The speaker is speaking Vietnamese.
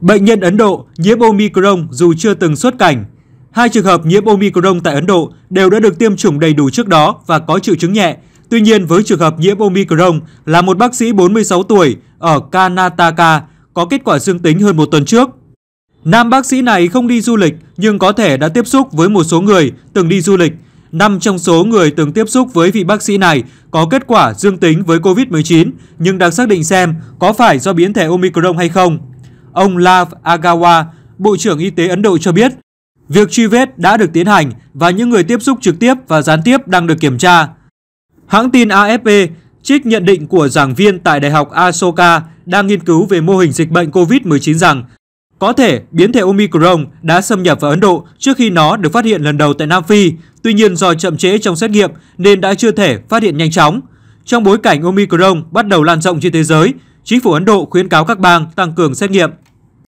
Bệnh nhân Ấn Độ nhiễm Omicron dù chưa từng xuất cảnh. Hai trường hợp nhiễm Omicron tại Ấn Độ đều đã được tiêm chủng đầy đủ trước đó và có triệu chứng nhẹ. Tuy nhiên, với trường hợp nhiễm Omicron là một bác sĩ 46 tuổi ở Karnataka có kết quả dương tính hơn một tuần trước. Nam bác sĩ này không đi du lịch nhưng có thể đã tiếp xúc với một số người từng đi du lịch. Năm trong số người từng tiếp xúc với vị bác sĩ này có kết quả dương tính với COVID-19 nhưng đang xác định xem có phải do biến thể Omicron hay không ông Lav Agawa, Bộ trưởng Y tế Ấn Độ cho biết, việc truy vết đã được tiến hành và những người tiếp xúc trực tiếp và gián tiếp đang được kiểm tra. Hãng tin AFP trích nhận định của giảng viên tại Đại học Asoka đang nghiên cứu về mô hình dịch bệnh COVID-19 rằng có thể biến thể Omicron đã xâm nhập vào Ấn Độ trước khi nó được phát hiện lần đầu tại Nam Phi, tuy nhiên do chậm trễ trong xét nghiệm nên đã chưa thể phát hiện nhanh chóng. Trong bối cảnh Omicron bắt đầu lan rộng trên thế giới, Chính phủ Ấn Độ khuyến cáo các bang tăng cường xét nghiệm